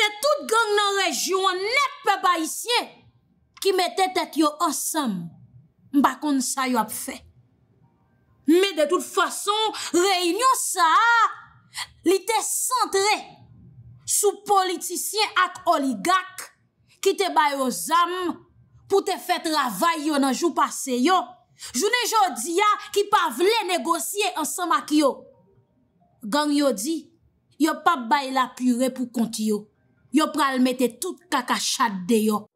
de tout gang nan rejyon net pe bayisyen ki mette tet yo ansam bakon sa yo ap fe me de tout fason reynyon sa li te sentre sou politisyen ak oligak ki te bay yo zam pou te fet ravay yo nan jou pase yo jounen jodi ya ki pa vle negosye ansam ak yo gang yo di yo pa bay la pure pou konti yo yo pral mette tout kakashat de yo.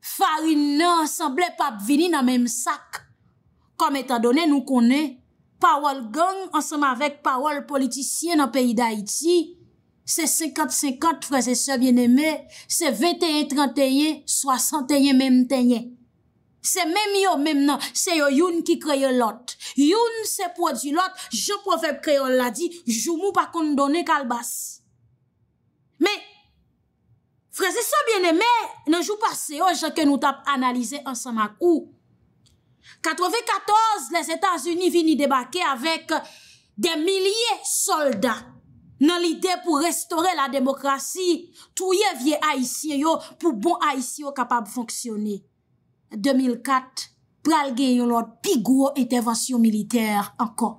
Farine nan, sanble pap vini nan menm sak. Kom etadone nou konen, pawol gang ansenman vek pawol politisye nan peyi da iti, Se 50-50, freze se bien eme, se 21-31, 61-61. Se mem yo, mem nan, se yo yon ki kreye lot. Yon se po di lot, je profep kreye, on la di, jou mou pa kondone kalbas. Me, freze se bien eme, nan jou pa se oh, yo, je ke nou tap analize ansan makou. 94, les Etats-Unis vini debake avek de milie soldat. nan l'ide pou restore la demokrasi, touye vie aisyen yo pou bon aisyen yo kapab fonksyonen. 2004, pral gen yon lot pigou o intervensyon militer ankon.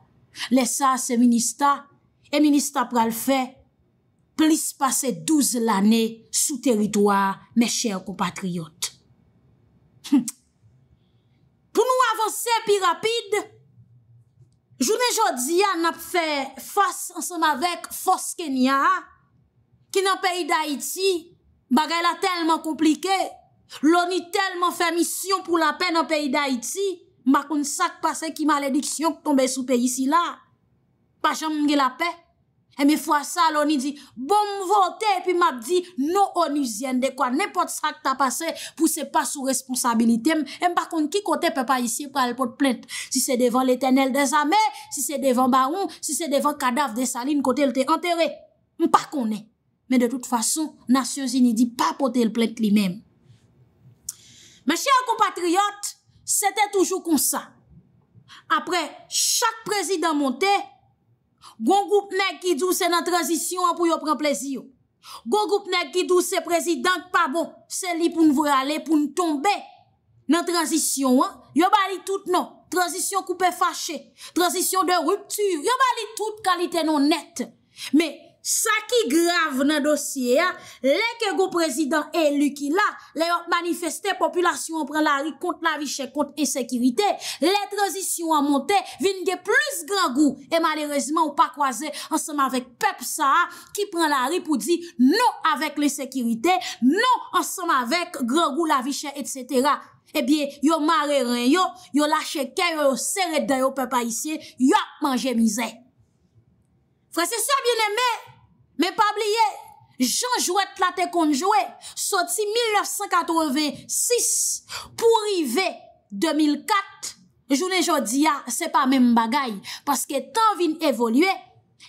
Lesa se ministan, e ministan pral fe, plis pase 12 l'anen sou teritwa me chèr kompatriyot. Pou nou avanse pi rapide, Jounen jodi an ap fè fòs ansèm avèk fòs kenya, ki nan peyi da iti bagay la telman komplike, lò ni telman fè misyon pou la pey nan peyi da iti, makoun sak pase ki malediksyon k tombe sou peyi si la, pa chanm nge la pey. E mi fwa sa, lò ni di, bon m'vote, e pi m'ap di, nou o nusyen de kwa, ne pot sak ta pase, pou se pa sou responsabilite. E mi pakon ki kote pe pa isye, pou al pot plente. Si se devan l'Eternel de Zame, si se devan Baron, si se devan Kadav de Saline, kote l te enterre. M'pakon ne. Men de tout fason, nasyezi ni di pa potel plente li men. Men chè akou patriyot, se te toujou konsa. Apre, chak prezidant montè, Gon goup nek ki douse nan tranzisyon an pou yo pren plezyon. Gon goup nek ki douse prezidank pa bon, se li pou nou vwe ale pou nou tombe. Nan tranzisyon an, yo bali tout nan. Tranzisyon koupe fache, tranzisyon de ruptur, yo bali tout kalite nan net. Me, me, Sa ki grav nan dosye a, le ke go prezidant elu ki la, le yo manifeste populasyon an pren la ri kont la vichè, kont esekirite, le tranzisyon an monte, vin ge plus gran gou. E malerezman ou pa kwa ze, ansem avèk pep sa a, ki pren la ri pou di nou avèk lesekirite, nou ansem avèk gran gou la vichè, etsetera. Ebyen, yo mare ren yo, yo lache keyo yo sere de yo pepa isye, yo manje mizè. Wè se sa bine mè, mè pabliye, jan jwè t'la te kon jwè, soti 1986, pou rive 2004, jounen jwè diya, se pa mè m bagay. Paske tan vin evolye,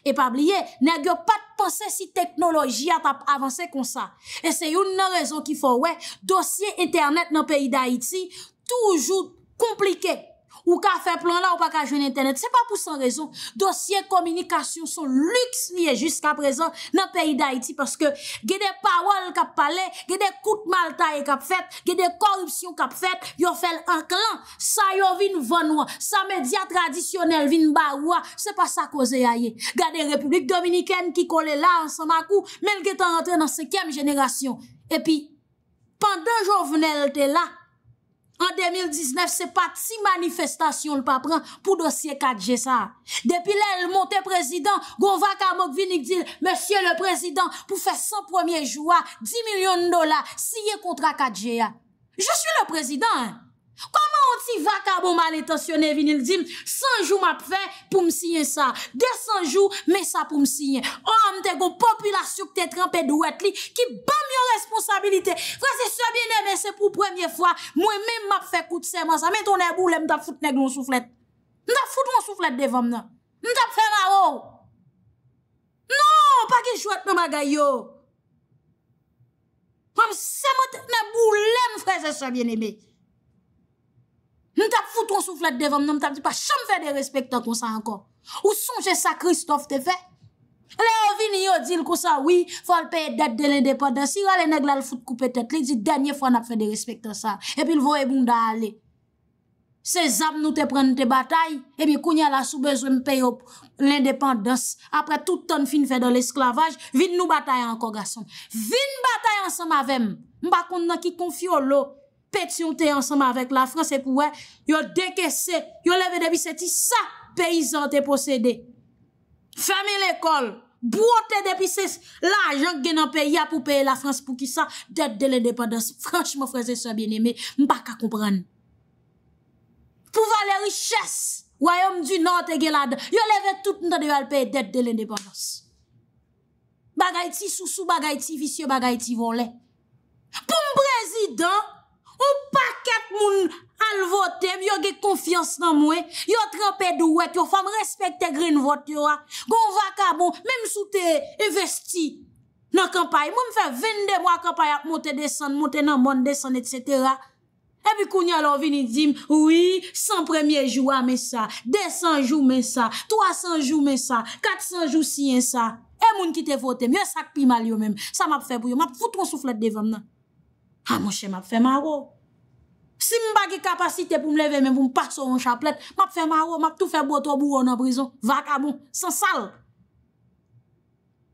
e pabliye, nè gyo pat panse si teknoloji a tap avanse kon sa. E se yon nan rezon ki fò wè, dosye internet nan peyi d'Haïti, toujou komplikey. Ou ka fe plan la ou pa ka jwen internet Se pa pou san rezon Dosye komunikasyon son lüks Ni e jiska prezon nan peyi da iti Paske ge de pawol kap pale Ge de kout malta e kap fet Ge de korupsyon kap fet Yo fel anklan Sa yo vin vanwa Sa medya tradisyonel vin barwa Se pa sa koze ya ye Ga de republik dominiken ki kole la An sa makou men ge tan rentre nan sekem jenerasyon E pi Pan de jow venel te la An 2019, se pa ti manifestasyon l pa pran pou dosye 4G sa. Depi lè, l monte prezident, Gonvaca Mokvinik dil, mè fye l prezident pou fè san premier joua, 10 milyon n dola, siye kontra 4G a. Je suis l prezident, hein! Koman an ti vakabo mal etasyon e vinil dim? Sanjou map fe pou msiyen sa. Desanjou me sa pou msiyen. An an te go populasyon te tremped wet li ki bam non, yo responsabilite. Frase sebyen eme se pou premye fwa. Mwen men map fe kout seman sa. Meton e boulem ta foute neg lonsouflet. Nta foute lonsouflet devam nan. Nta foute la ou. Non, pa ki jwet me magay yo. An se moten e boulem frase sebyen eme. Nou tap foute yon souflet devan, nou tap di pa chanm fè de respectan kon sa ankon. Ou son jè sa Christophe te fè? Le vin yon dil kon sa, oui, fòl pèyè det de l'indépendance. Yon alè neg lal foute koupè tet, lè di denye fòn ap fè de respectan sa. Epi l'voèboun da alè. Se zan nou te prenne te batay, epi kounye la sou bezwen pèyè l'indépendance. Apre tout ton fin fè de l'esclavage, vin nou batay an koga son. Vin batay an sa mavem, mba kon nan ki kon fiyo lò. Pet yon te ansama avèk la franse pou wè, yo deke se, yo leve debi se ti sa, peyizan te posede. Fèmè l'ekol, bouote debi se, la ajan genan pe, ya pou pe la franse pou ki sa, det de l'independence. Franchman, freze so bien eme, mbak a kompran. Pou valè richesse, wayom du nante gelade, yo leve tout nante yo alpe, det de l'independence. Bagay ti sousou, bagay ti visye, bagay ti volè. Pou mbrezidon, Ou pa ket moun al votem, yo ge konfiyans nan mwen, yo trempèd ou wet, yo fam respekte green vote yo a. Gon vaka bon, mèm sou te investi nan kampay, mèm fè vende mwa kampay ap motè desan, motè nan moun desan, etc. Ebi koun yalò vini di m, oui, 100 premiè jou a mè sa, 200 jou mè sa, 300 jou mè sa, 400 jou si yè sa, e moun kite votem, yo sakpi mal yo mèm. Sa m ap fè bou yo, m ap fouton souflet de vèm nan. Ha ah, monshe, m ap fe maro. Si m bagi kapasite pou m leve men pou m pa so an chaplet, m ap fe maro, m ap tou fe bote ou bou ou nan prizon. Vaka bon, san sal.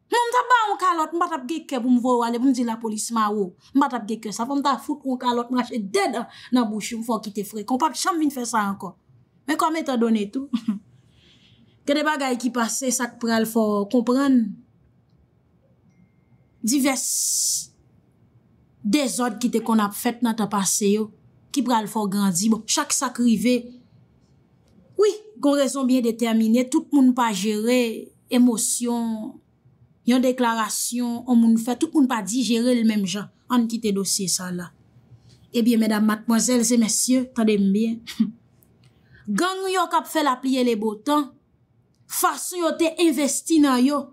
M m ta ba an kalot, m m ta ap geke pou m vou wale, pou m di la polis maro. M m ta ap geke sa, m m ta ap foute an kalot, m lache deda nan bouchi, m fò ki te fre. Konpap, chanm vin fe sa anko. Men konm eto donne tout. Kede bagay ki pase, sak pral fò kompren. Divers. Des od ki te kon ap fèt nan ta pase yo, ki pral fòr grandi. Bon, chak sakri vè, oui, kon rezon byen de termine, tout moun pa jere, emosyon, yon deklarasyon, tout moun pa di jere lè mèm jan, an ki te dosye sa la. Ebyen, eh mèdam, matmozèl, zè mèsyè, tan dèm byen. Gagnou yo kap fè la plié lè botan, fason yo te investi nan yo,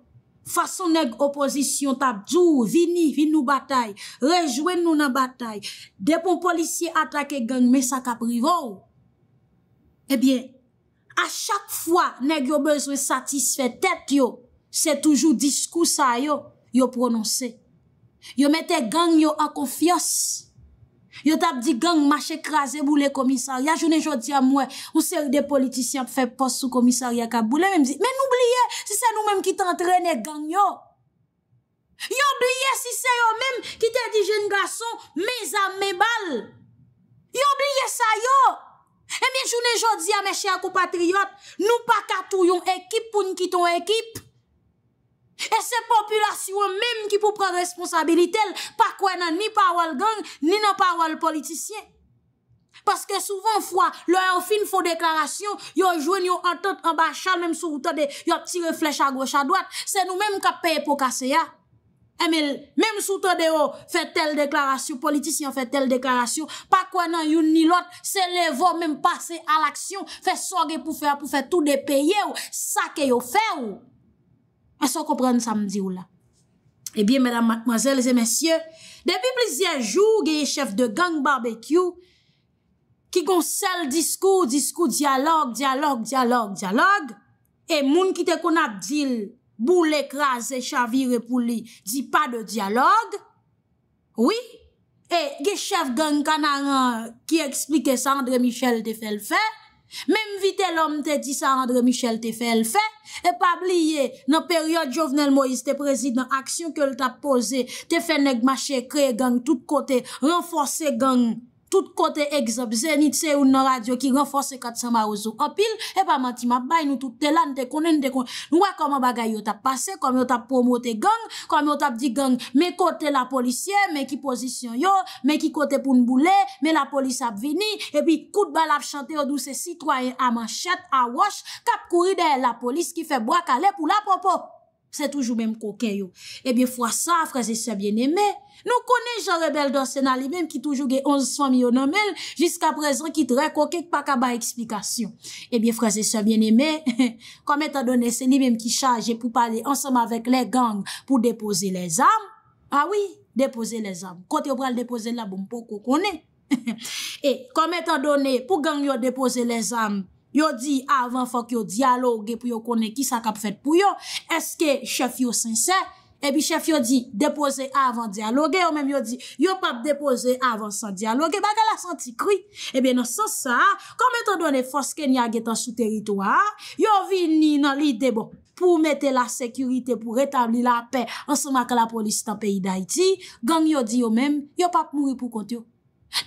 Fason neg oposisyon tap djou, vini, vini nou batay, rejwen nou nan batay, depon polisyen atake geng me sa kaprivo. Ebyen, a chak fwa neg yo bezwe satisfe tet yo, se toujou diskou sa yo, yo prononse. Yo mette geng yo an konfios yo. Yo tab di gang mache krasen boule komisaryan, jounen jodi a mwen, ou seri de politisyen pe fe pos sou komisaryan kaboule, men mzi, men oubliye si se nou menm ki te entrene gang yo. Yo oubliye si se yo menm ki te di jen gason, me zan me bal. Yo oubliye sa yo. E men jounen jodi a me chen akou patriyat, nou pa katou yon ekip pou n kiton ekip. E se populasyon mèm ki pou pran responsabilitel, pa kwen nan ni parwal gang, ni nan parwal politisyen. Paske souvan fwa, lò yon fin fò deklarasyon, yon jwen yon antote ambachan, mèm souwote de yon tire flèche a gwoche a dwat, se nou mèm kap paye pou kase ya. E eh, mèm souwote de yon fè tel deklarasyon, politisyen fè tel deklarasyon, pa kwen nan yon ni lot, se lè vò mèm pase al aksyon, fè soge pou fè tout de paye ou, sa ke yon fè ou. E so kompren sa mdi ou la. E eh biye, madame, mademoiselles et messieurs, depi plizien jou, geye chef de gang barbecue, ki kon sel diskou, diskou, dialog, dialog, dialog, dialog, e moun ki te konak dil, boule, kras, echavire, pouli, di pa de dialog, oui, e geye chef gang kanaran ki eksplike sandre michel te fel fey, Mem vi te lom te di sa Andre Michel te fe el fe, e pa bliye nan peryode Jovenel Moïse te prezid nan aksyon ke l ta pose te fe negmache kre geng tout kote renfose geng. Sout kote egzabze, ni tse ou nan radyo ki renfose kat sa ma ouzo opil, e pa manti mabay nou tout telan te konen te konen. Nou wak koman bagay yo tap pase, koman yo tap promote gang, koman yo tap di gang, me kote la polisye, me ki posisyon yo, me ki kote pou nboule, me la polis ap vini, e pi kout bal ap chante odou se sitwayen a manchet, a wash, kap kouri de la polis ki fe boak ale pou la popo. Se toujou mèm koke yo. Ebi eh fwa sa, fraze se bien eme, nou kone jan rebel dorsena li mèm ki toujou ge 11 fami yo nomel, jiska prezon ki tre koke kpakaba eksplikasyon. Ebi fraze se bien eme, kom etadone se li mèm ki chaje pou pale ansam avèk le bon, eh, gang pou depose les ame. Awi, depose les ame. Kote yo pral depose la boum pou koko ne. E kom etadone pou gang yo depose les ame, yo di avan fok yo diyaloge pou yo konen ki sa kap fet pou yo, eske chef yo sensè, ebi chef yo di depose avan diyaloge, yo mèm yo di yo pap depose avan san diyaloge, baka la santi kri. Ebi nan son sa, kom eto donè foske ni agetan sou teritwa, yo vini nan li debo pou mette la sekurite, pou retabli la pe, ansou maka la polis tan peyi da iti, gang yo di yo mèm, yo pap mouri pou kont yo.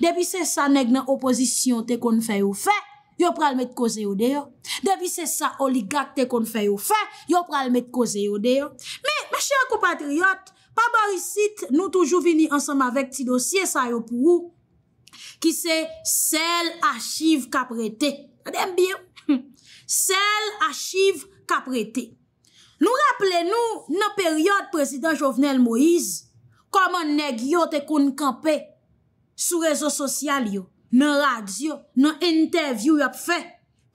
Depi se sa neg nan opozisyon te kon fè ou fè, yo pral met koze yo deyo. Debi se sa oligak te kon fè yo fè, yo pral met koze yo deyo. Me, ma chèr kou patriyot, pa barisit, nou toujou vini ansam avèk ti dosye sa yo pou ou, ki se sel achiv kapretè. Adèm biyo? Sel achiv kapretè. Nou rappele nou nan peryot prezident Jovenel Moïse, koman neg yo te kon kampè sou rezo sosyal yo. nan radyo, nan interview yo ap fe,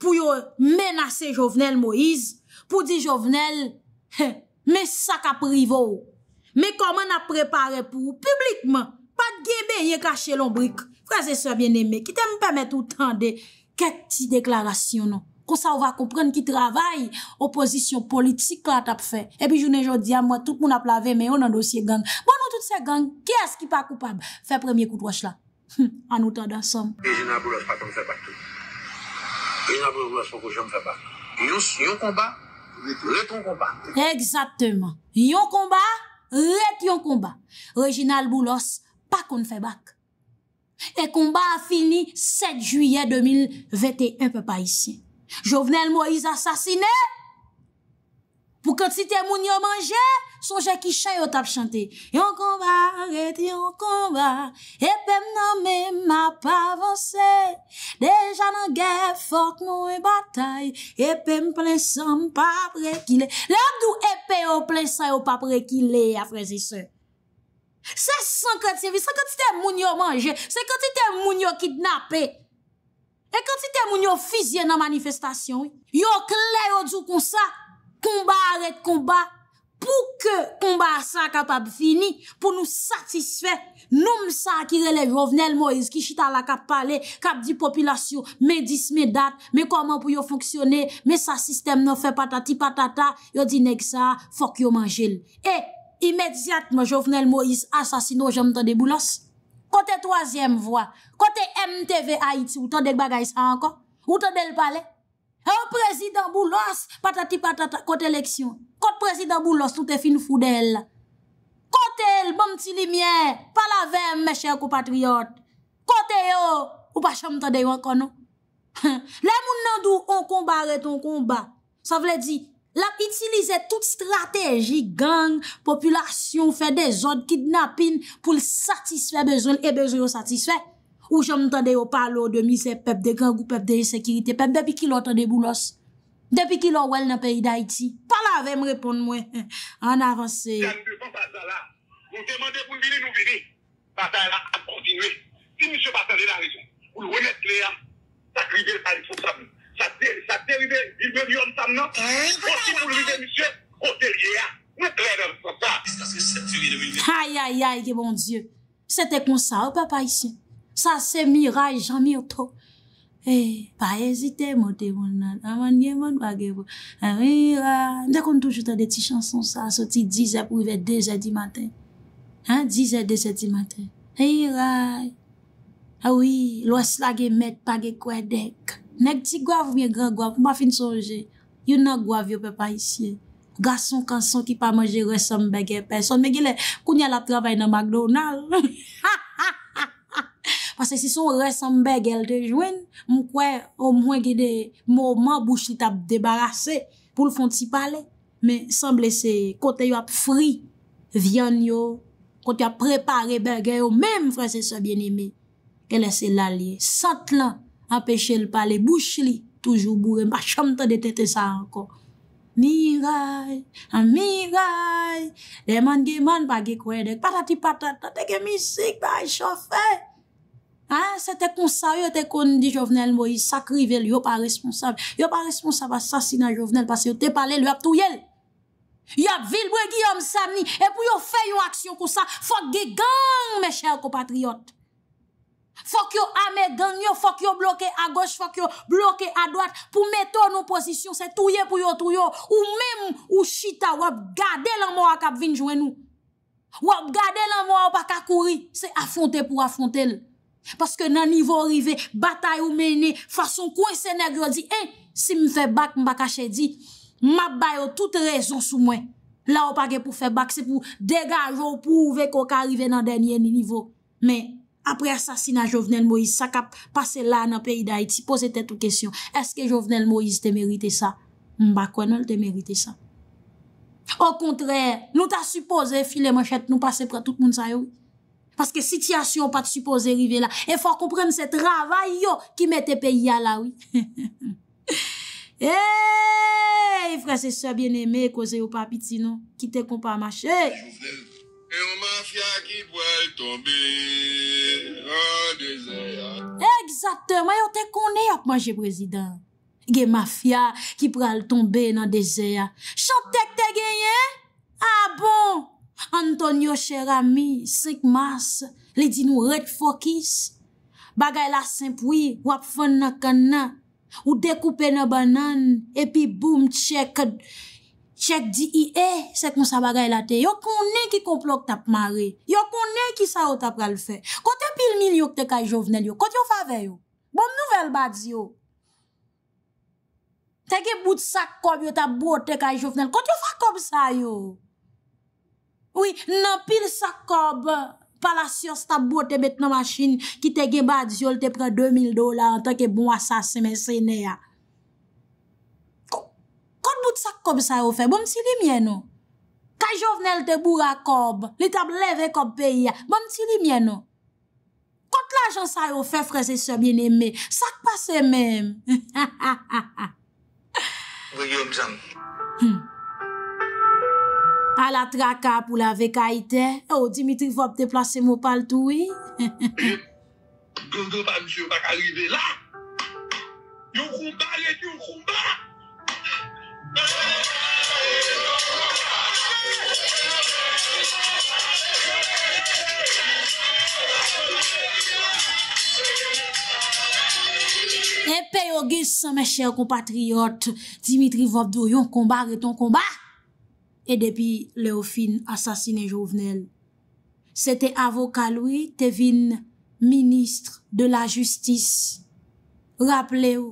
pou yo menase Jovenel Moïse, pou di Jovenel, me sak ap rivo ou, me koman ap prepare pou ou, publikman, pa gebe ye kache lombrik, kwa zese bien eme, ki te mpèmè toutan de, ket ti deklarasyon nou, kon sa ou va koupren ki travay, oposisyon politik la tap fe, e pi jounen jodi a mwen, tout moun ap la ve, me yon nan dosye gang, bon nou tout se gang, ki es ki pa koupab, fe premye kout wach la, An nou tanda san e Reginald Boulos pa kon fè bak Reginald Boulos pa kon fè bak Yon komba, let yon komba Exactement Yon komba, let yon komba Reginald Boulos pa kon fè bak E komba a fini 7 juye 2021 Pe pa isi Jovenel Moïse asasine E Pou kon ti te moun yo manje, son jè ki chan yo tap chante. Yon kon va, ret, yon kon va, epèm nan mèm ap avanse. Dejan nan gè fòk moun e batay, epèm plè sèm papre ki lè. Lè an dù epè ou e plè sèm ou papre ki lè a frezi sè. Se son kon ti vi, se kon ti te moun yo manje, se kon ti te moun yo kidnapè. E kon ti te moun yo fizye nan manifestasyon, yo kle yo djou kon sa. Koumba aret koumba pou ke koumba sa kapab fini pou nou satisfè. Noum sa ki releve Jovenel Moïse ki chita la kap pale, kap di popilasyon, me dis, me dat, me koman pou yo fonksyonè, me sa sistem nou fe patati patata, yo di neg sa, fok yo manjèl. E, imediatman Jovenel Moïse asasino jom tade boulas. Kote toasyem vwa, kote MTV Haiti, ou tade bagay sa anko? Ou tade l pale? E o prezidant bou los patati patata kote leksyon. Kote prezidant bou los toute fin foudel. Kote el bom ti limye, palavem meche akou patriyot. Kote yo, ou pa chanm tade yon kono. Le moun nan dou on konbare ton konba. Sa vle di, la itilize tout strategi, gang, populasyon, fe de zon, kidnapin, pou l satiswe bezon e bezon yon satiswe. Ou jom tande yo palo de misèp pep, de gangou, pep de lisekiritèp, pep, depi ki lò tande boulos. Depi ki lò wèl nan peyi d'Haïti. Pala ve m'reponde mwen, en avansè. Mwen te mande pou mwen vini, mwen vini. Bata la, an kontinwe. Ki mwen se patande nan rezon. Ou lwen et kliè, sa krivi l'pari fousam. Sa teri, sa teri de, il veni yon tam nan. Otsi ou lwen et mwen, ote kliè, mwen krivi l'pari fousam. Hay, hay, hay, de bon dieu. Se te konsa ou papa isi? Sa se mi ray jami yo to. E, pa ezite moti moun nan. Aman ye moun wagevo. E, ray, de kon tou joutan de ti chanson sa, so ti dizep ou ve dezedi maten. Ha, dezedi maten. E, ray, awi, lo slage met page kwe dek. Nek ti gwav mwen gran gwav, mwafin sonje. Yon nan gwav yo pe pa isye. Gason kanson ki pa manje resombege peson. Mwen gile, kounye la travay nan McDonald's. Ha, ha! Ase si son resan berge el te jwen, mou kwe ou mwen gede mou mwen bouch li tap debarase pou l'fon ti pale. Men, sanble se kote yo ap fri, vyan yo, kote yo ap prepare berge yo, men mwen fwese se bien ime. E lese lalye, sat lan, apeshe l pale, bouch li, toujou bourre, mwa chante de tete sa anko. Miray, miray, deman geman bagi kwe dek, patati patata, teke misik, bay e chofe. Ha, se te konsa, yo te kon di Jovenel Moïse, sakrivel, yo pa responsable. Yo pa responsable asasina Jovenel parce yo te pale, yo ap touyel. Yo ap vilbre Giyom Samni, epou yo fe yon aksyon kon sa, fok ge gang me chèr ko patriot. Fok yo ame gang, yo fok yo bloke a goch, fok yo bloke a doat pou meto nou posisyon, se touyel pou yo touyel. Ou mèm ou chita, wop gade lan mou ak ap vin jouen nou. Wop gade lan mou ak ap ak kouri, se afonte pou afonte lè. Paske nan nivou rive, batay ou mene, fason kwen se negre di, eh, si mfe bak mba kache di, mba bayo non, tout rezon sou mwen. La ou pa ge pou fe bak, se pou degaj ou pou ouve ko ka rive nan denye ni nivou. Men, apre asasina Jovenel Moise, sa ka pase la nan peyi da iti, pose te tou kesyon, eske Jovenel Moise te merite sa? Mba kwenel te merite sa. Ou kontre, nou ta suppose, file manchete, nou pase pra tout moun sayon, Paske sityasyon pati suppose rive la. E fwa komprenne se travay yo ki mette pe yal la wii. E yi franse soye bien eme koze yo papiti nou. Ki te kompa mach. E yon mafya ki pral tombe nan dese ya. E gizate, mayo te konen ap manje prezident. Ge mafya ki pral tombe nan dese ya. Chantek te genyen? A ah bon! Anton yo chèr ami, srik mas, lè di nou red fokis, bagay la semp wè, wap fè nan kan nan, ou dekoupe nan banan, epi boum tchèk, tchèk di iè, sèk nou sa bagay la te. Yo konè ki komplok tap mare, yo konè ki sa ou tap ral fè. Kote pil mil yo kte kajovnel yo, kote yo fave yo? Boum nouvel bagzi yo. Tèke bout sak kob yo tap bo te kajovnel, kote yo fave kob sa yo? Oui, nan pil sak kob, palasyos ta bote bet nan machin ki te gebad zyon te pren 2000 dola an tanke bon asas semen sene ya. Kote bout sak kob sa yo fe, bon ti li mè nou? Ka jovnel te boura kob, li tab leve kob peyi ya, bon ti li mè nou? Kote l'ajan sa yo fe frese semen mè, sak pa semen mè. Vou yo examen. A la traka pou la vekaiten, e o Dimitri Vop te plase mou pal toui. E, gongou pa msye bak arive la, yon koumba, yon koumba. Epe yo gis, me chè yon kompatriyot, Dimitri Vop do yon koumba, re ton koumba. E depi leofin asasine jovenel. Sete avokaloui te vin ministre de la justis. Raple ou,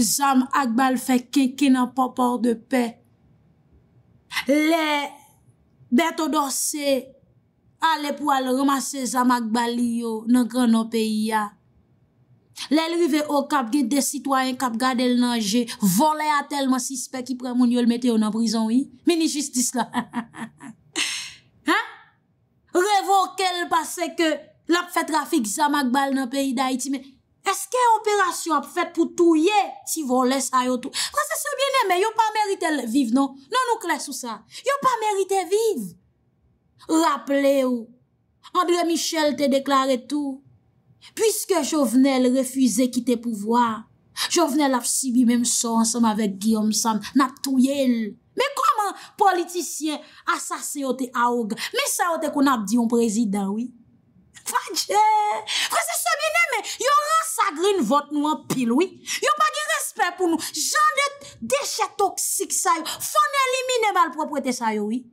zam akbal feke ki nan papor de pe. Le, beto dorsi, ale pou al remase zam akbali yo nan granon peyi ya. Lèl rive ou kap gèd de sitwayen kap gèd el nanjè, vole a telman sispe ki pre moun yòl metè ou nan brison yi, mini jistis la. Revoke l'pase ke l'ap fèt rafik zamak bal nan peyi da iti, mè, eske operasyon ap fèt pou touye si vole sa yo tou? Prosesor bienè, mè, yon pa merite vive, non? Non nou kles ou sa? Yon pa merite vive. Rappele ou, André Michel te deklare tou, Piske Chauvenel refuize kite pouvoar, Chauvenel ap si bi menm so ansanm avek Guillaume Sam, nap touye l. Me koman politisyen asa se ote aug, me se ote kon ap di yon prezident, wii? Fadje, fwese se bine men, yon ransagrin vot nou an pil, wii? Yon pagi respet pou nou, jan de dechet toksik sayo, fwene elimine mal propwete sayo, wii?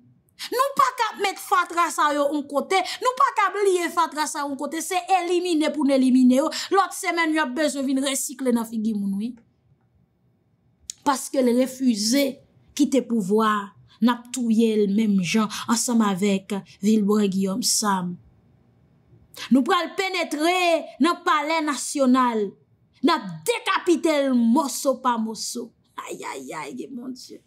Nou pa kap met fatras a yo an kote, nou pa kap liye fatras a yo an kote, se elimine pou ne elimine yo. Lote semen yo ap bezovin resikle na figi mounoui. Paske le refuze kite pouvoar nap touye l mem jan ansam avek vilbouren Guillaume Sam. Nou pral penetre nan pale nasyonal, nan dekapite l moso pa moso. Ayayaye mon dieu.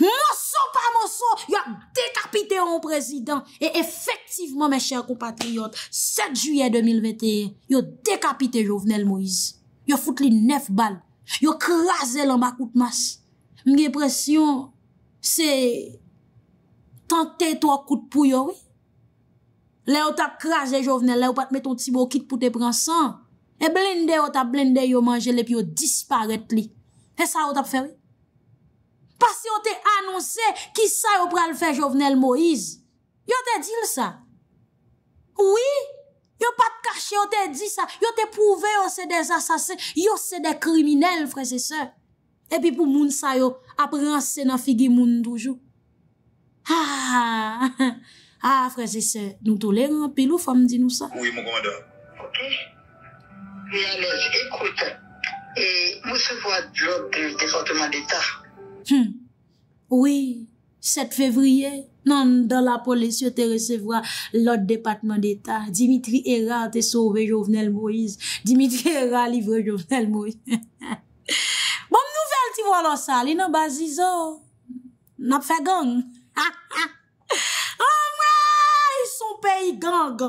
Moso pa moso, yo dekapite yon prezident. E efektivman, me chèr compatriot, 7 juye 2021, yo dekapite Jovenel Moise. Yo foute li nef bal, yo krasel an bakout mas. Mge presyon, se tantey to akout pou yo we. Le yo tap krasel Jovenel, le yo pat met ton tibou kit pou te pran san. E blinde yo tap blinde yo manjele, pi yo disparet li. E sa yo tap fè we? Pas yo te anonsè ki sa yo pral fe jovenel Moïse. Yo te dil sa. Ouwi, yo pat kache yo te di sa. Yo te pouve yo se de sasase. Yo se de kriminel, freze se. Epi pou moun sa yo, apre anse na figi moun toujou. Ha, ah, ha, ha, ha, ha, freze se. Nou tolè anpilou fam di nou sa. Ouwi, mou komanda. Ok. Mien, mè, ekoute. E mous se fwa djot de departement de taf. Hmm. Oui, 7 fevriye, nan, dans la police, te recevra l'autre département d'état. Dimitri Héra te sauve Jovenel Moïse. Dimitri Héra livre Jovenel Moïse. Bon, nouvel ti wala sa, li nan bazizo, nap fe gang. An mwen, y son peyi gang.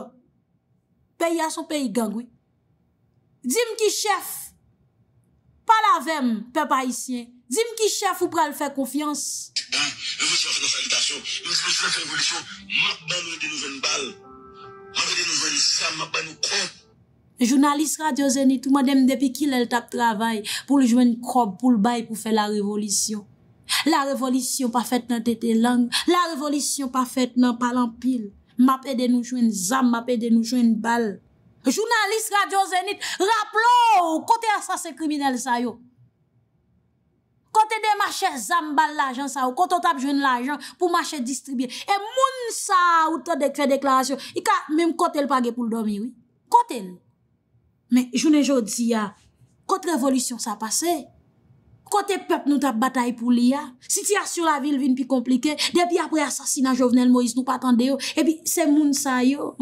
Peyi a son peyi gang, oui. Dime ki chef, palavem pe païsyen. Dime ki chef ou pral fè konfians? Dè, le vò si wè fè nan sanitasyon, le vò si wè fè nan revolisyon, map ban nou lè dè nou vè n'bal, map ban nou lè dè nou vè n'sal, map ban nou krop. Jounalist, radyo zenit, ouman dèm depè ki lè lè tap travay pou lè jwè n'krop, pou l'bay pou fè la revolisyon. La revolisyon pa fèt nan tètè lang, la revolisyon pa fèt nan palan pil. Mapè e dè nou jwè n'zam, mapè e dè nou jwè n'bal. Jounalist, radyo zenit, rap lò, kote asasè kriminel sa yo. Kote de mache zambal lajan sa ou, kote tap jwen lajan pou mache distribye. E moun sa ou te dek fè deklarasyon. Ika, mèm kote l page pou l domi, oui. Kote l. Mè, joun e jò di ya, kote revolutyon sa pase. Kote pep nou tap batay pou li ya. Si ti asyo la vil vin pi komplike, de pi apre asasina jovenel Moïse nou patande yo, e pi se moun sa yo.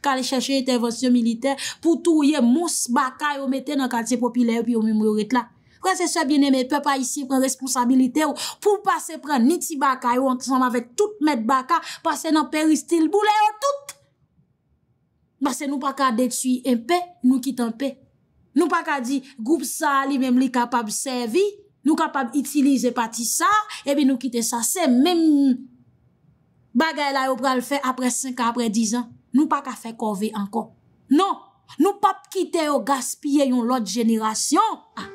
Kale chèche etenvonsyon militer, pou touye mous bakay ou meten nan kalse popilè ou pi ou mou yore tla. Prese se bieneme, pepa isi pren responsabilite ou, pou pase pren niti baka yo, anke sanm avet tout met baka, pase nan peristil boule yo tout. Base nou pa ka detui en pe, nou kit en pe. Nou pa ka di, goup sa li mem li kapab servi, nou kapab itilize pati sa, ebi nou kite sa se, men bagay la yo pral fe apre 5 apre 10 an. Nou pa ka fe kove anko. Non, nou pap kite yo gaspye yon lot jenirasyon a. Ah.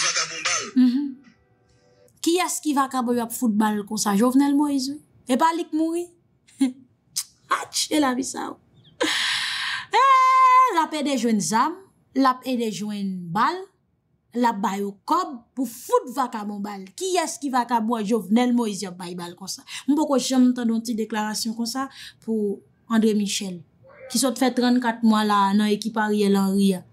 Vaka bon bal mhm. Ki yas ki vaka bo yop foud bal konsa Jovnel Moise ou E balik moui Atch, el avisa ou E, rap e de jwen zam Lap e de jwen bal Lap bayo kob Pou foud vaka bon bal Ki yas ki vaka bo a jovnel Moise yop bay bal konsa Mbo ko jem ton ton ti deklarasyon konsa Pou André Michel Ki sot fè 34 mwa la Nan ekipa riyel an riyan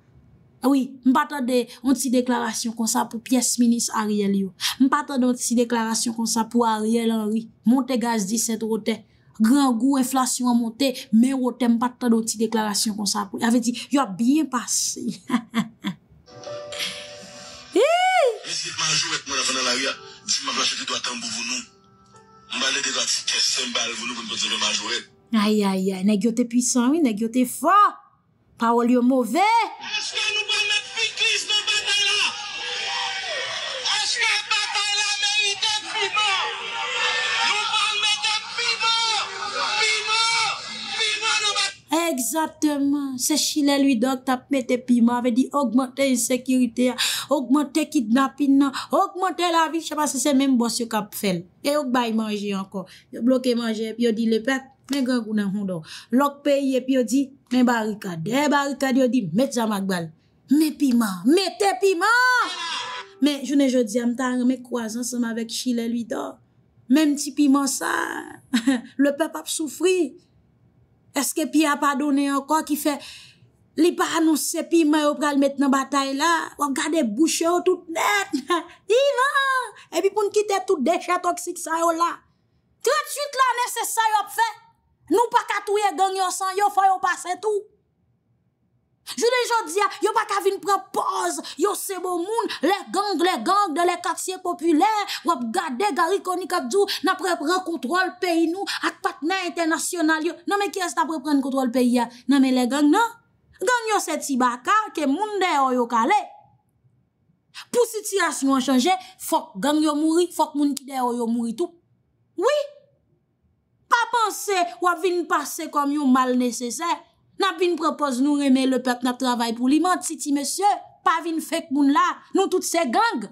Awi, ah m pata de an ti deklarasyon kon sa pou piyes minis Ariel yo. M pata de an ti deklarasyon kon sa pou Ariel Henry. Monte gaz 17 roten. Gran gou, enflasyon an monte, me roten, m pata de an ti deklarasyon kon sa pou. Avè di, yo a byen pasi. Hi! Mesi, manjouèk m wè la fè nan aria, di m avlache ki do atan bou vounou. M bade de do ati kè se m bade vounou pou m poti vè manjouèk. Ay, ay, ay, negyote pwisan, negyote fòr. pa ou liyo mouvè. Est-ce que nous parlons de pique-lisse de bataille-là? Est-ce que bataille-là mérite un piment? Nous parlons de piment! Piment! Piment! Exactement. Se chile lui, donc, tap mette piment. Ve dit, augmentez l'insécurité. Augmentez kidnapping. Augmentez la vie. Je sais pas si c'est même bon sur Cap-Fel. Et ou baille manger encore. Yo bloqué manger. Yo dit, le paque. Men gen kounen hondou. Lok peyi epi yo di, men barikade. Men barikade yo di, met zanmak bal. Men pima, mette pima. Men, jounen jodi amtang, men kouazan seman vek chile lwido. Men mti pima sa. Le pep ap soufri. Eske pi ap adone anko ki fe, li pa anons se pima yo pral met nan batay la. Ou gade bouchè yo tout net. Divan! E pi pou nkite tout dechè toksik sa yo la. Trè tchit la nese sa yo pfe. Nou pa katouye gang yo san, yo fanyo pase tou. Jou de jodi non, ya, yo pa kavine prepoz, yo sebo moun, le gang, le gang, de le katsye popüler, wap gade, gari koni kapdjou, na prepran kontrol peyi nou, ak patnen etenasyonal yo. Nan me kyez ta prepran kontrol peyi ya? Nan me le gang nan? Gang yo se ti bakal, ke moun deyo yo kale. Po sitiyasyon an chanje, fok gang yo mouri, fok moun ki deyo yo mouri tou. Oui! Pa panse wap vin pase kom yon mal nesesè. Nap vin propose nou remè le pek na travay pou li. Man titi mesye, pa vin fek moun la nou tout se gang.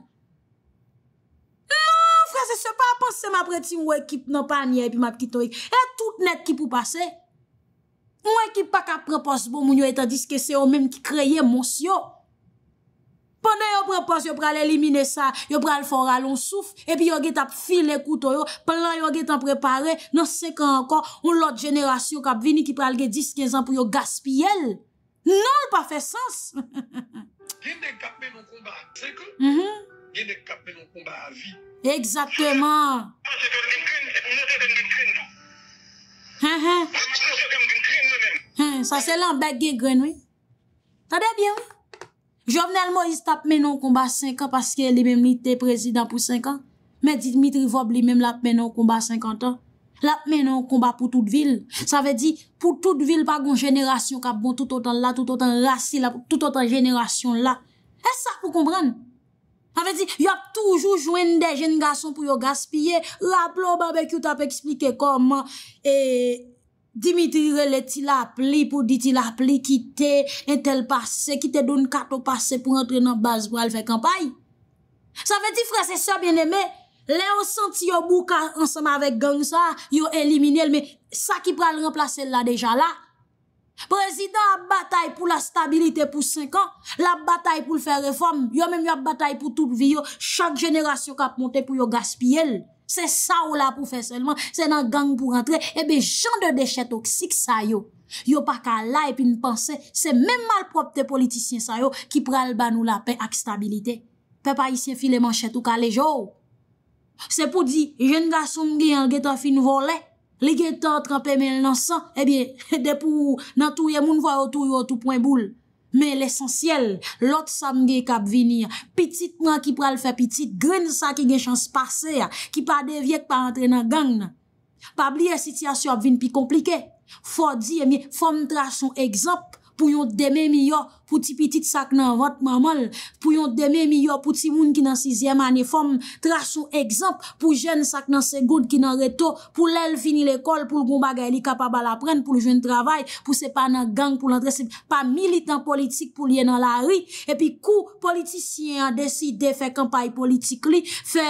Non frase se pa panse ma preti mwen ekip nan panye pi map kito yik. E tout net ki pou pase. Mwen ekip pa ka propose bon moun yo etan diske se o menm ki kreye monsyo. Ponè yo prepos yo pral elimine sa, yo pral foral on souf, epi yo ge tap fil ekouto yo, plan yo ge tan prepare, nan se ka ankon, un lot jenerasyon kap vini ki pral ge 10-15 an pou yo gaspiyel. Non, nan l pa fe sens. Genek kap menon komba, seke? Genek kap menon komba a vi. Eksakteman. Pan se fer min kren, se pou nan se ven min kren nan. Pan se fer min kren nan men. Sa se lan begge gren, oui. Ta debyan, oui. Jovnel Moïse tap menon koumba 5 an paske li menm li te prezidant pou 5 an. Men dit Mitri Vob li menm lap menon koumba 50 an. Lap menon koumba pou tout vil. Sa ve di, pou tout vil pa goun jenerasyon kap bon tout otan la, tout otan la, si la, tout otan jenerasyon la. E sa pou koumbran? Sa ve di, yo ap toujou jwen de jen gason pou yo gaspye. La plou babek yo tap eksplike koman. E... Dimitri rele ti la pli pou di ti la pli ki te entel pase, ki te don kato pase pou entre nan baz pou al fe kampay. Sa fe ti fre se so bieneme, le an senti yo bouka ansama vek gang sa, yo elimine el, me sa ki pral remplace la deja la. Prezident a batay pou la stabilite pou 5 an, la batay pou l fe reform, yo menm yo batay pou tout vi yo, chak generasyon kap monte pou yo gaspye el. Eh se sa ou la pou fe selman, se nan gang pou rentre, ebe jan de dechet toksik sa yo. Yo pa ka la epin panse, se men malprop te politisyen sa yo ki pral ban ou la pe ak stabilite. Pe pa yisye file manchet ou ka lejou. Se pou di, jen ga soum ge yon getan fin vole, le getan trempemel nan san, eh ebe depou nan touye moun vwa ou touyo ou tou poin boule. Men l'esensyel, lot sa mge kap vini, pitit nan ki pral fe pitit, gren sa ki gen chans pase, ki pa devyek pa antre nan gang. Pa bli e sityasyon ap vini pi komplike, fo di e mi fom tra son egzop, pou yon deme miyo pou ti pitit sak nan vot mamol, pou yon deme miyo pou ti moun ki nan sizye manifom, tras ou ekzamp pou jen sak nan segoud ki nan reto, pou lel fini l'ekol, pou l'goumba gay li kapabal apren, pou l'jwen travay, pou se pa nan gang, pou l'antresip, pa militan politik pou liye nan la ri, epi kou politisyen an deside fe kampay politik li, fe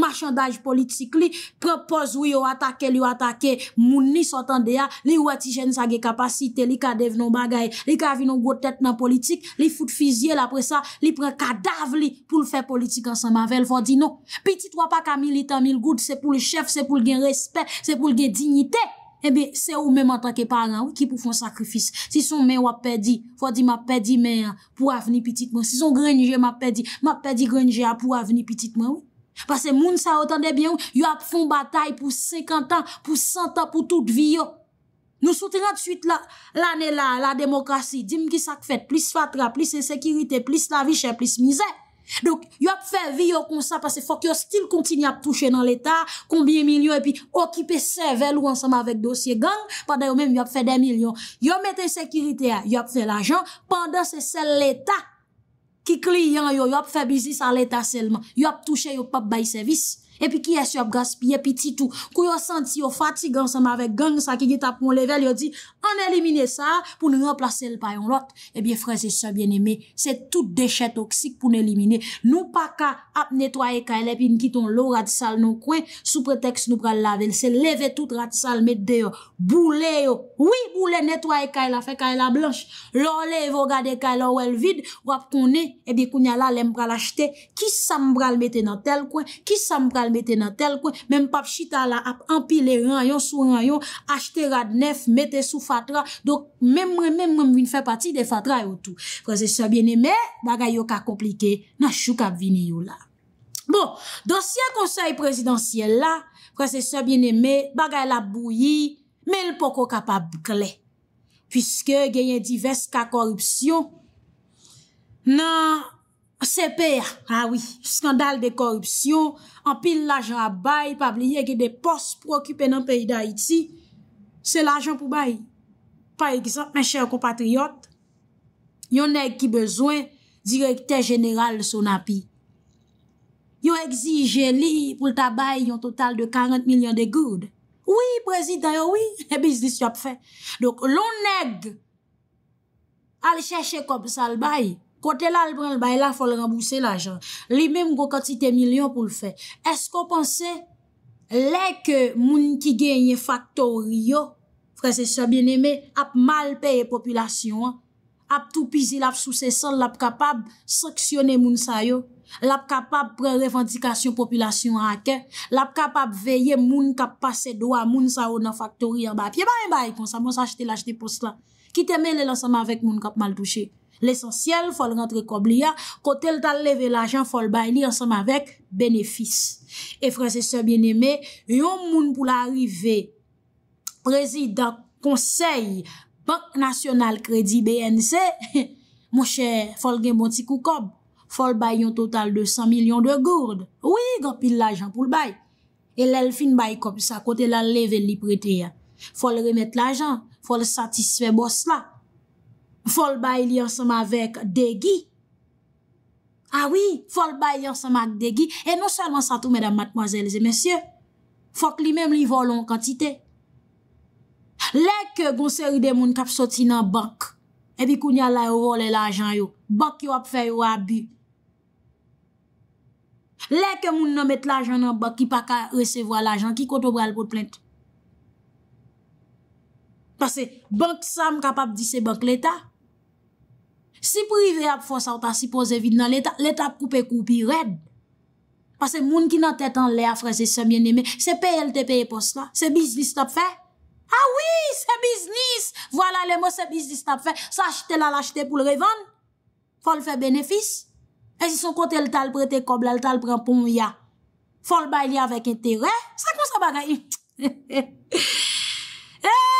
machandaj politik li, propoz ou yo atake, li yo atake, moun ni sotan deya, li yo ati jen sage kapasite li ka dev non bagay, Li ka avi nou go tèt nan politik, li foute fizye, li apre sa, li pren kadaf li pou l fè politik an sa mavel. Fwa di nou. Petit wapak a milita, mil gout, se pou l chef, se pou l gen respè, se pou l gen dignité. Ebe, eh se ou mèm an tanke paran, wou, ki pou foun sakrifis. Si son mè wap pedi, fwa di ma pedi mè, pou avni petitman. Si son grenje, ma pedi, ma pedi grenje apou avni petitman, wou. Pase moun sa otan debyan, wou ap foun batay pou sekantan, pou santan, pou tout viyo. Nou souten ap suite l'anè la, la demokrasi, dim ki sak fèt, plis fatra, plis e sekirite, plis la vi chè, plis mizè. Dok, yo ap fè vi yo konsa, pasè fòk yo stil kontini ap touche nan l'Etat, kombiye milyon, epi okipe sevel ou ansama vek dosye gang, pandè yo mèm yo ap fè dè milyon. Yo mette sekirite a, yo ap fè l'ajan, pandè se sel l'Etat ki kliyan yo, yo ap fè bizis a l'Etat selman. Yo ap touche yo pap bayi servis. epi ki es yo ap gaspi, epi ti tou. Kou yo senti yo fati gansan mavek gang sa ki git ap moun level, yo di, an elimine sa pou nou yon plase l payon lot. Ebi, freze sa, bien eme, se tout dechet toksik pou nou elimine. Nou pa ka ap netwaye kail epi nkiton lou radsal nou kwen sou pretext nou pral lavel. Se leve tout radsal met deyo. Boulè yo. Oui, boulè netwaye kail la fe kail la blanche. Lò levo gade kail oh, lò wèl vide, wap eh kounè, ebi kounya la lem pral achete. Kis sam pral mette nan tel kwen? Kis sam pral mette nan tel kwen, menm pap chita la ap empile ran yon, sou ran yon, achte rad nef, mette sou fatra, dok menm menm menm vin fè pati de fatra yon tou. Prese se bieneme, bagay yo ka komplike, nan chou ka bvini yo la. Bon, dans siye konsey presidansye la, prese se bieneme, bagay la bouyi, menm poko ka pap kle, pwiske genyen divers ka korupsyon, nan Sepe, awi, ah skandal de korupsyon, anpil lajan a bay, pabli yege de pos prokupen an peyi da iti, se lajan pou bay. Par ekisa, men chèr kompatriot, yon neg ki bezwen, direkter jeneral de son api. Yon egzi jeli pou tabay yon total de 40 milyon de goud. Oui, prezident, oui, ebis dis yop fe. Donk, loun neg, al chèche kob sal bayi, Kote la al pren l bay la, fol rambouse l ajan. Li mem go kati te milyon pou l fe. Esko panse, le ke moun ki genye faktor yo, fre se sa bineme, ap mal peye populasyon an, ap tou pizil ap sou se sol, ap kapab saksyone moun sa yo, lap kapab pre revendikasyon populasyon anke, lap kapab veye moun kap pase doa, moun sa yo nan faktor yo. Pye ba yon bay kon sa mons achete la, achete pos la. Ki te men le lansaman vek moun kap mal touche. L'esansyel, fol rentre kob li ya, kote l tal leve l ajan fol bay li ansam avèk, benefis. E fransese bien eme, yon moun pou la arrive, prezident, konsey, bank nasyonal kredi BNC, monshe, fol gen bonti kou kob, fol bay yon total de 100 milyon de gourd. Oui, gopil l ajan pou l bay. E l el fin bay kob sa, kote l al leve li prete ya. Fol remet l ajan, fol satisfè bo sla. Fol bay li ansama vek degi. Awi, ah fol bay li ansama vek degi. E non salman sa tou mèdam matmoazèl zè mèsyè. Fok li mèm li volon kantite. Lèk gonsè ou de moun kap soti nan bank. Ebi kou nyal la yo volè l'ajan yo. Bank yo ap fè yo abu. Lèk moun nan met l'ajan nan bank. I pa ka resevo l'ajan ki koto bral pot plente. Pase bank sam kap ap dise bank l'Etat. Si prive ap fwa santa, si pose vide nan leta, leta ap koupe koupe, y red. Pase moun ki nan tètan le a fraze semyen eme, se peye lte peye pos la, se biznis tap fe. A ah wii, se biznis, wala le mò se biznis tap fe, sa achete la lachete pou lrevan, fol fe benefis. E si son kote l tal prete koble, l tal pren pon ya, fol bay li avèk entere, sak monsa bagay. E!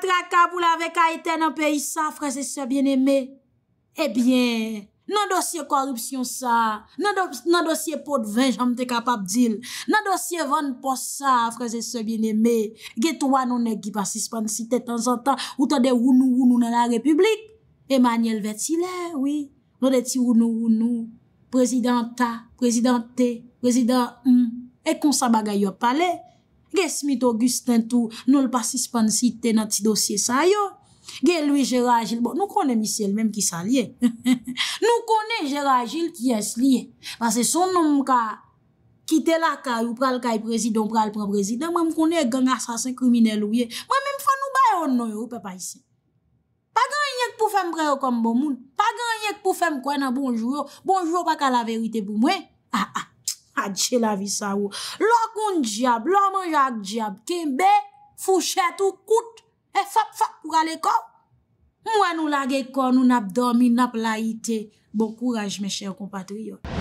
A trakab ou la vek a iten an peyi sa, freze se bieneme. Ebyen, eh nan dosye korupsyon sa, nan dosye pot vyn, janm te kapap dil. Nan dosye vann po sa, freze se bieneme. Getouwa nou ne gipa sispansi te tan zantan, ou tade wounou wounou nan la republik. Emaniel Vethile, oui, nou deti wounou wounou. Prezident ta, prezident te, prezident m, ekonsa bagay yo pale. Ge Smith Augustin tou, nou l pasispansi te nati dosye sa yo. Ge Louis Gérard Gilles, bon, nou konen misye l menm ki san liye. Nou konen Gérard Gilles ki yens liye. Pase son nom ka, ki te la ka, ou pral ka y prezidon, pral pra prezidon, mwen m konen gen asasin krimine louye. Mwen menm fwa nou bayon nou yo, oupe pa yisi. Pagan yek pou fem preyo kom bon moun. Pagan yek pou fem kwen a bonjou yo. Bonjou yo pa ka la verite pou mwen. Ha ah, ah. ha. Adje la vi sa ou. Lo kon diyab, lo manja ak diyab. Kimbe, fouchet ou kout. E fap fap pou gale kou. Mwen nou lage kou, nou nap domi, nap la ite. Bon kouraj men chè ou kompatri yo.